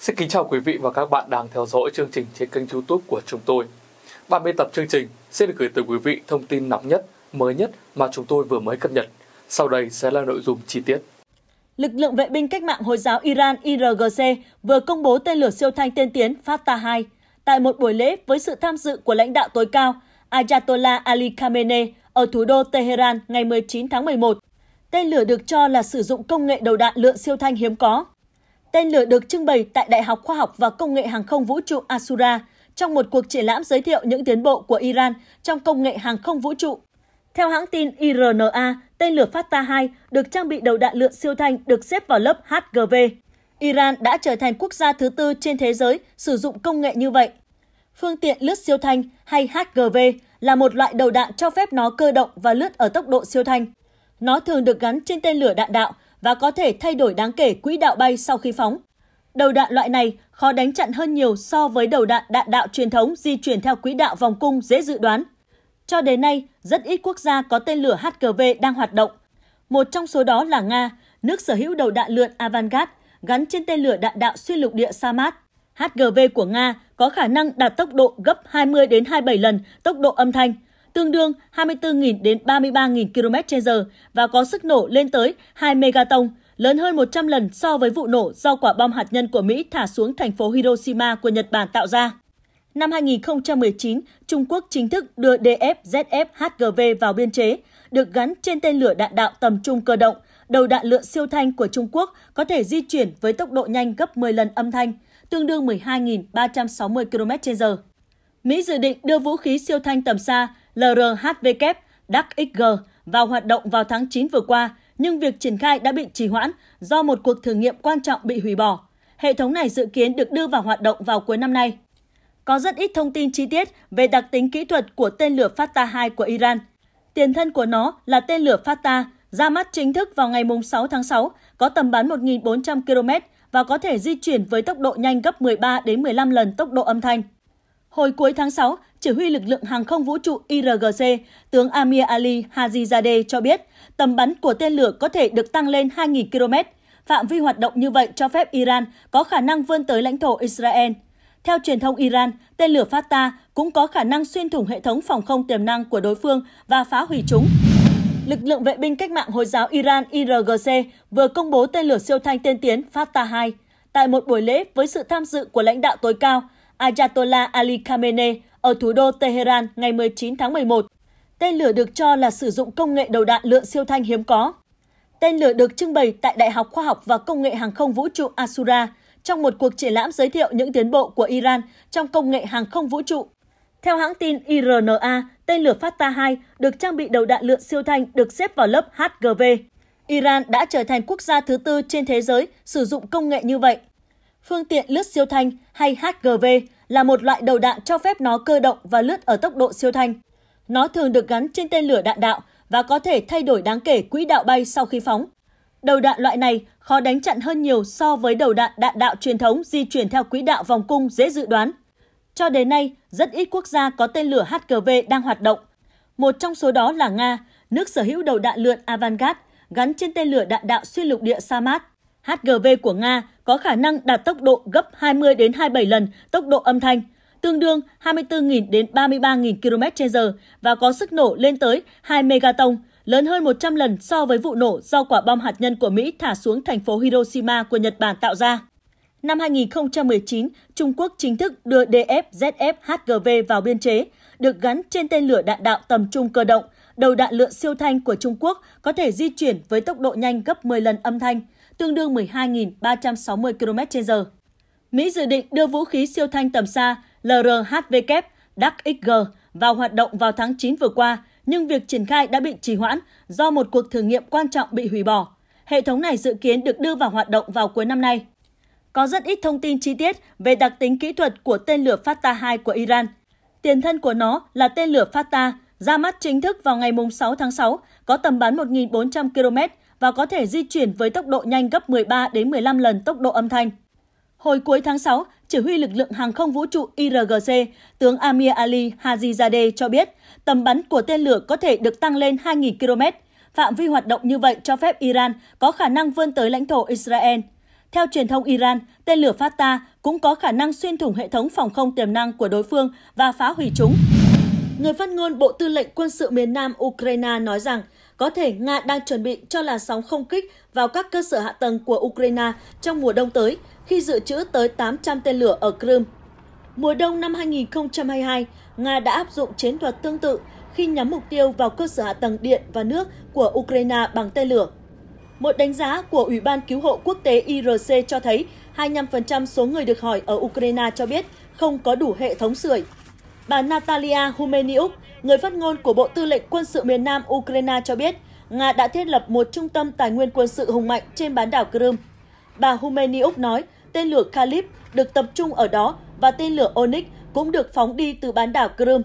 Xin kính chào quý vị và các bạn đang theo dõi chương trình trên kênh youtube của chúng tôi. Bản biên tập chương trình sẽ được gửi tới quý vị thông tin nóng nhất, mới nhất mà chúng tôi vừa mới cập nhật. Sau đây sẽ là nội dung chi tiết. Lực lượng vệ binh cách mạng Hồi giáo Iran IRGC vừa công bố tên lửa siêu thanh tiên tiến Fatah 2 tại một buổi lễ với sự tham dự của lãnh đạo tối cao Ayatollah Ali Khamenei ở thủ đô Tehran ngày 19 tháng 11 Tên lửa được cho là sử dụng công nghệ đầu đạn lượn siêu thanh hiếm có. Tên lửa được trưng bày tại Đại học Khoa học và Công nghệ Hàng không Vũ trụ Asura trong một cuộc triển lãm giới thiệu những tiến bộ của Iran trong công nghệ hàng không vũ trụ. Theo hãng tin IRNA, tên lửa Fatah 2 được trang bị đầu đạn lượn siêu thanh được xếp vào lớp HGV. Iran đã trở thành quốc gia thứ tư trên thế giới sử dụng công nghệ như vậy. Phương tiện lướt siêu thanh hay HGV là một loại đầu đạn cho phép nó cơ động và lướt ở tốc độ siêu thanh. Nó thường được gắn trên tên lửa đạn đạo và có thể thay đổi đáng kể quỹ đạo bay sau khi phóng. Đầu đạn loại này khó đánh chặn hơn nhiều so với đầu đạn đạn đạo truyền thống di chuyển theo quỹ đạo vòng cung dễ dự đoán. Cho đến nay, rất ít quốc gia có tên lửa HGV đang hoạt động. Một trong số đó là Nga, nước sở hữu đầu đạn lượn Avangard gắn trên tên lửa đạn đạo xuyên lục địa Samat. HGV của Nga có khả năng đạt tốc độ gấp 20 đến 27 lần tốc độ âm thanh – tương đương 24.000 đến 33.000 km/h và có sức nổ lên tới 2 megaton, lớn hơn 100 lần so với vụ nổ do quả bom hạt nhân của Mỹ thả xuống thành phố Hiroshima của Nhật Bản tạo ra. Năm 2019, Trung Quốc chính thức đưa DFZF-HGV vào biên chế, được gắn trên tên lửa đạn đạo tầm trung cơ động. Đầu đạn lượn siêu thanh của Trung Quốc có thể di chuyển với tốc độ nhanh gấp 10 lần âm thanh, tương đương 12.360 km/h. Mỹ dự định đưa vũ khí siêu thanh tầm xa Lrhvk, LRHW Xg vào hoạt động vào tháng 9 vừa qua, nhưng việc triển khai đã bị trì hoãn do một cuộc thử nghiệm quan trọng bị hủy bỏ. Hệ thống này dự kiến được đưa vào hoạt động vào cuối năm nay. Có rất ít thông tin chi tiết về đặc tính kỹ thuật của tên lửa Fatah 2 của Iran. Tiền thân của nó là tên lửa Fatah, ra mắt chính thức vào ngày 6 tháng 6, có tầm bắn 1.400 km và có thể di chuyển với tốc độ nhanh gấp 13 đến 15 lần tốc độ âm thanh. Hồi cuối tháng 6, chỉ huy lực lượng hàng không vũ trụ IRGC, tướng Amir Ali Hajizadeh cho biết, tầm bắn của tên lửa có thể được tăng lên 2.000 km. Phạm vi hoạt động như vậy cho phép Iran có khả năng vươn tới lãnh thổ Israel. Theo truyền thông Iran, tên lửa Fatah cũng có khả năng xuyên thủng hệ thống phòng không tiềm năng của đối phương và phá hủy chúng. Lực lượng vệ binh cách mạng Hồi giáo Iran IRGC vừa công bố tên lửa siêu thanh tiên tiến Fatah 2 tại một buổi lễ với sự tham dự của lãnh đạo tối cao Ayatollah Ali Khamenei, ở thủ đô Tehran ngày 19 tháng 11. Tên lửa được cho là sử dụng công nghệ đầu đạn lượng siêu thanh hiếm có. Tên lửa được trưng bày tại Đại học Khoa học và Công nghệ Hàng không Vũ trụ Asura trong một cuộc triển lãm giới thiệu những tiến bộ của Iran trong công nghệ hàng không vũ trụ. Theo hãng tin IRNA, tên lửa Fatah 2 được trang bị đầu đạn lượng siêu thanh được xếp vào lớp HGV. Iran đã trở thành quốc gia thứ tư trên thế giới sử dụng công nghệ như vậy – Phương tiện lướt siêu thanh hay HGV là một loại đầu đạn cho phép nó cơ động và lướt ở tốc độ siêu thanh. Nó thường được gắn trên tên lửa đạn đạo và có thể thay đổi đáng kể quỹ đạo bay sau khi phóng. Đầu đạn loại này khó đánh chặn hơn nhiều so với đầu đạn đạn đạo truyền thống di chuyển theo quỹ đạo vòng cung dễ dự đoán. Cho đến nay, rất ít quốc gia có tên lửa HGV đang hoạt động. Một trong số đó là Nga, nước sở hữu đầu đạn lượn Avangard gắn trên tên lửa đạn đạo xuyên lục địa Samat. HGV của Nga có khả năng đạt tốc độ gấp 20 đến 27 lần tốc độ âm thanh, tương đương 24.000 đến 33.000 km/h và có sức nổ lên tới 2 megaton, lớn hơn 100 lần so với vụ nổ do quả bom hạt nhân của Mỹ thả xuống thành phố Hiroshima của Nhật Bản tạo ra. Năm 2019, Trung Quốc chính thức đưa df HGV vào biên chế, được gắn trên tên lửa đạn đạo tầm trung cơ động. Đầu đạn lượn siêu thanh của Trung Quốc có thể di chuyển với tốc độ nhanh gấp 10 lần âm thanh, tương đương 12.360 km h Mỹ dự định đưa vũ khí siêu thanh tầm xa LRHW dacx XG vào hoạt động vào tháng 9 vừa qua, nhưng việc triển khai đã bị trì hoãn do một cuộc thử nghiệm quan trọng bị hủy bỏ. Hệ thống này dự kiến được đưa vào hoạt động vào cuối năm nay. Có rất ít thông tin chi tiết về đặc tính kỹ thuật của tên lửa Fatah 2 của Iran. Tiền thân của nó là tên lửa Fatah, ra mắt chính thức vào ngày 6 tháng 6, có tầm bắn 1.400 km và có thể di chuyển với tốc độ nhanh gấp 13 đến 15 lần tốc độ âm thanh. Hồi cuối tháng 6, chỉ huy lực lượng hàng không vũ trụ IRGC, tướng Amir Ali Hajizadeh cho biết, tầm bắn của tên lửa có thể được tăng lên 2.000 km. Phạm vi hoạt động như vậy cho phép Iran có khả năng vươn tới lãnh thổ Israel. Theo truyền thông Iran, tên lửa Fatah cũng có khả năng xuyên thủng hệ thống phòng không tiềm năng của đối phương và phá hủy chúng. Người phát ngôn Bộ Tư lệnh Quân sự miền Nam Ukraine nói rằng có thể Nga đang chuẩn bị cho làn sóng không kích vào các cơ sở hạ tầng của Ukraine trong mùa đông tới khi dự trữ tới 800 tên lửa ở Crimea. Mùa đông năm 2022, Nga đã áp dụng chiến thuật tương tự khi nhắm mục tiêu vào cơ sở hạ tầng điện và nước của Ukraine bằng tên lửa. Một đánh giá của Ủy ban Cứu hộ Quốc tế IRC cho thấy 25% số người được hỏi ở Ukraine cho biết không có đủ hệ thống sưởi Bà Natalia Humeniuk, người phát ngôn của Bộ Tư lệnh Quân sự miền Nam Ukraine cho biết, Nga đã thiết lập một trung tâm tài nguyên quân sự hùng mạnh trên bán đảo Crimea. Bà Humeniuk nói, tên lửa Kalib được tập trung ở đó và tên lửa Onyx cũng được phóng đi từ bán đảo Crimea.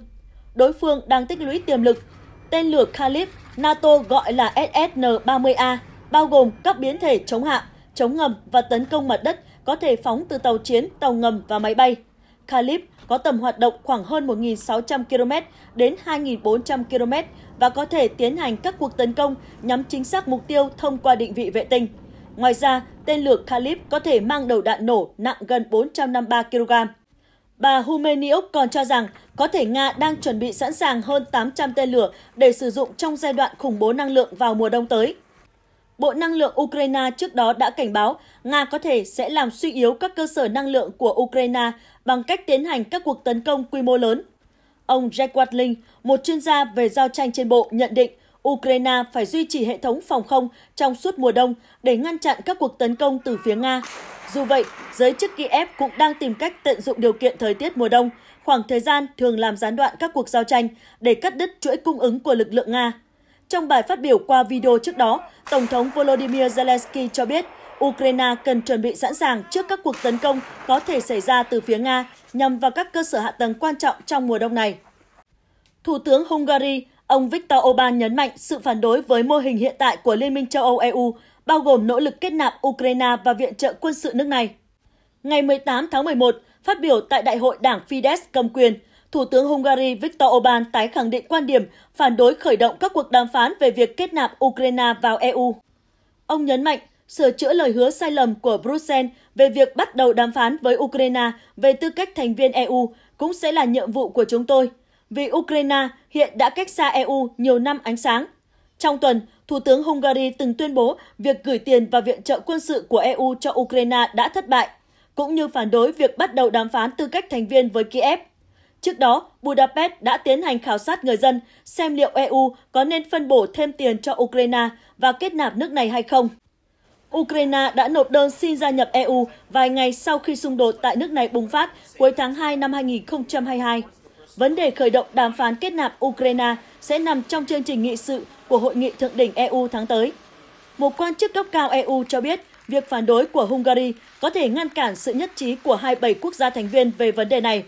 Đối phương đang tích lũy tiềm lực. Tên lửa Kalib, NATO gọi là SSN-30A, bao gồm các biến thể chống hạm, chống ngầm và tấn công mặt đất có thể phóng từ tàu chiến, tàu ngầm và máy bay. Kalib có tầm hoạt động khoảng hơn 1.600 km đến 2.400 km và có thể tiến hành các cuộc tấn công nhắm chính xác mục tiêu thông qua định vị vệ tinh. Ngoài ra, tên lửa Kalib có thể mang đầu đạn nổ nặng gần 453 kg. Bà Humeniuk còn cho rằng có thể Nga đang chuẩn bị sẵn sàng hơn 800 tên lửa để sử dụng trong giai đoạn khủng bố năng lượng vào mùa đông tới. Bộ Năng lượng Ukraine trước đó đã cảnh báo Nga có thể sẽ làm suy yếu các cơ sở năng lượng của Ukraine bằng cách tiến hành các cuộc tấn công quy mô lớn. Ông Jack Watling, một chuyên gia về giao tranh trên bộ, nhận định Ukraine phải duy trì hệ thống phòng không trong suốt mùa đông để ngăn chặn các cuộc tấn công từ phía Nga. Dù vậy, giới chức Kiev cũng đang tìm cách tận dụng điều kiện thời tiết mùa đông, khoảng thời gian thường làm gián đoạn các cuộc giao tranh để cắt đứt chuỗi cung ứng của lực lượng Nga. Trong bài phát biểu qua video trước đó, Tổng thống Volodymyr Zelensky cho biết Ukraine cần chuẩn bị sẵn sàng trước các cuộc tấn công có thể xảy ra từ phía Nga nhằm vào các cơ sở hạ tầng quan trọng trong mùa đông này. Thủ tướng Hungary, ông Viktor Orbán nhấn mạnh sự phản đối với mô hình hiện tại của Liên minh châu Âu-EU, bao gồm nỗ lực kết nạp Ukraine và viện trợ quân sự nước này. Ngày 18 tháng 11, phát biểu tại Đại hội Đảng Fidesz cầm quyền, Thủ tướng Hungary Viktor Orbán tái khẳng định quan điểm phản đối khởi động các cuộc đàm phán về việc kết nạp Ukraine vào EU. Ông nhấn mạnh sửa chữa lời hứa sai lầm của Bruxelles về việc bắt đầu đàm phán với Ukraine về tư cách thành viên EU cũng sẽ là nhiệm vụ của chúng tôi, vì Ukraine hiện đã cách xa EU nhiều năm ánh sáng. Trong tuần, Thủ tướng Hungary từng tuyên bố việc gửi tiền và viện trợ quân sự của EU cho Ukraine đã thất bại, cũng như phản đối việc bắt đầu đàm phán tư cách thành viên với Kiev – Trước đó, Budapest đã tiến hành khảo sát người dân xem liệu EU có nên phân bổ thêm tiền cho Ukraine và kết nạp nước này hay không. Ukraine đã nộp đơn xin gia nhập EU vài ngày sau khi xung đột tại nước này bùng phát cuối tháng 2 năm 2022. Vấn đề khởi động đàm phán kết nạp Ukraine sẽ nằm trong chương trình nghị sự của Hội nghị Thượng đỉnh EU tháng tới. Một quan chức cấp cao EU cho biết việc phản đối của Hungary có thể ngăn cản sự nhất trí của 27 quốc gia thành viên về vấn đề này.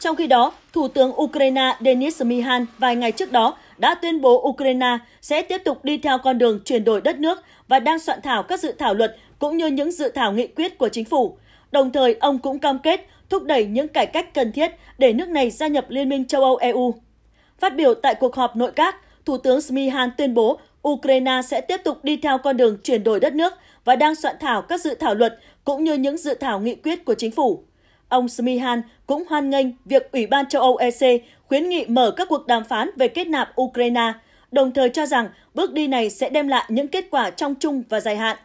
Trong khi đó, Thủ tướng Ukraine Denis Smihan vài ngày trước đó đã tuyên bố Ukraine sẽ tiếp tục đi theo con đường chuyển đổi đất nước và đang soạn thảo các dự thảo luật cũng như những dự thảo nghị quyết của chính phủ. Đồng thời, ông cũng cam kết thúc đẩy những cải cách cần thiết để nước này gia nhập Liên minh châu Âu EU. Phát biểu tại cuộc họp nội các, Thủ tướng Smihan tuyên bố Ukraine sẽ tiếp tục đi theo con đường chuyển đổi đất nước và đang soạn thảo các dự thảo luật cũng như những dự thảo nghị quyết của chính phủ. Ông Smihan cũng hoan nghênh việc Ủy ban châu Âu EC khuyến nghị mở các cuộc đàm phán về kết nạp Ukraine, đồng thời cho rằng bước đi này sẽ đem lại những kết quả trong chung và dài hạn.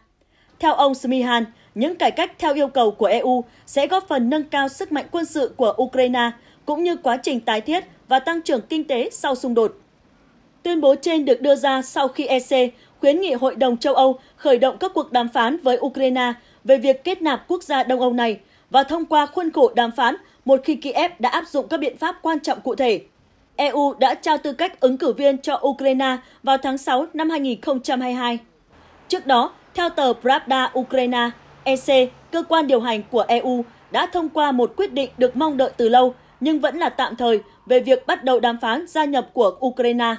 Theo ông Smihan, những cải cách theo yêu cầu của EU sẽ góp phần nâng cao sức mạnh quân sự của Ukraine cũng như quá trình tái thiết và tăng trưởng kinh tế sau xung đột. Tuyên bố trên được đưa ra sau khi EC khuyến nghị Hội đồng châu Âu khởi động các cuộc đàm phán với Ukraine về việc kết nạp quốc gia Đông Âu này và thông qua khuôn khổ đàm phán một khi Kiev đã áp dụng các biện pháp quan trọng cụ thể. EU đã trao tư cách ứng cử viên cho Ukraine vào tháng 6 năm 2022. Trước đó, theo tờ Pravda Ukraine, EC, cơ quan điều hành của EU, đã thông qua một quyết định được mong đợi từ lâu nhưng vẫn là tạm thời về việc bắt đầu đàm phán gia nhập của Ukraine.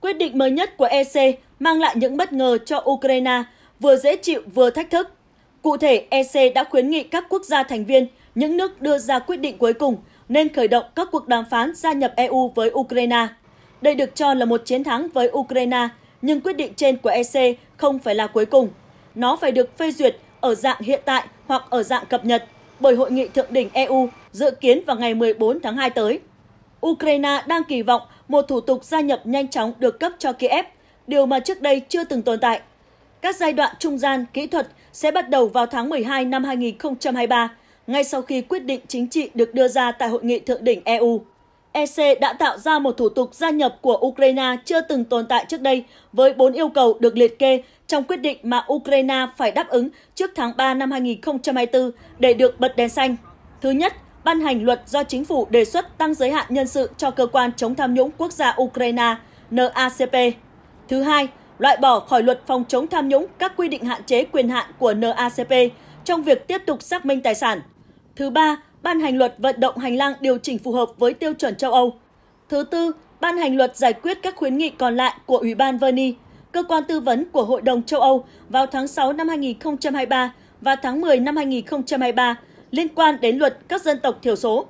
Quyết định mới nhất của EC mang lại những bất ngờ cho Ukraine, vừa dễ chịu vừa thách thức. Cụ thể, EC đã khuyến nghị các quốc gia thành viên, những nước đưa ra quyết định cuối cùng, nên khởi động các cuộc đàm phán gia nhập EU với Ukraine. Đây được cho là một chiến thắng với Ukraine, nhưng quyết định trên của EC không phải là cuối cùng. Nó phải được phê duyệt ở dạng hiện tại hoặc ở dạng cập nhật bởi Hội nghị Thượng đỉnh EU dự kiến vào ngày 14 tháng 2 tới. Ukraine đang kỳ vọng một thủ tục gia nhập nhanh chóng được cấp cho Kiev, điều mà trước đây chưa từng tồn tại. Các giai đoạn trung gian, kỹ thuật sẽ bắt đầu vào tháng 12 năm 2023, ngay sau khi quyết định chính trị được đưa ra tại Hội nghị Thượng đỉnh EU. EC đã tạo ra một thủ tục gia nhập của Ukraine chưa từng tồn tại trước đây, với bốn yêu cầu được liệt kê trong quyết định mà Ukraine phải đáp ứng trước tháng 3 năm 2024 để được bật đèn xanh. Thứ nhất, ban hành luật do chính phủ đề xuất tăng giới hạn nhân sự cho cơ quan chống tham nhũng quốc gia Ukraine, NACP. Thứ hai, loại bỏ khỏi luật phòng chống tham nhũng các quy định hạn chế quyền hạn của NACP trong việc tiếp tục xác minh tài sản. Thứ ba, ban hành luật vận động hành lang điều chỉnh phù hợp với tiêu chuẩn châu Âu. Thứ tư, ban hành luật giải quyết các khuyến nghị còn lại của Ủy ban Verni, cơ quan tư vấn của Hội đồng châu Âu vào tháng 6 năm 2023 và tháng 10 năm 2023 liên quan đến luật các dân tộc thiểu số.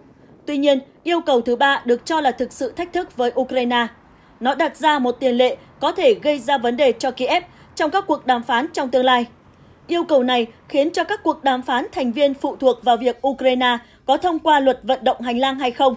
Tuy nhiên, yêu cầu thứ ba được cho là thực sự thách thức với Ukraine. Nó đặt ra một tiền lệ có thể gây ra vấn đề cho Kiev trong các cuộc đàm phán trong tương lai. Yêu cầu này khiến cho các cuộc đàm phán thành viên phụ thuộc vào việc Ukraine có thông qua luật vận động hành lang hay không.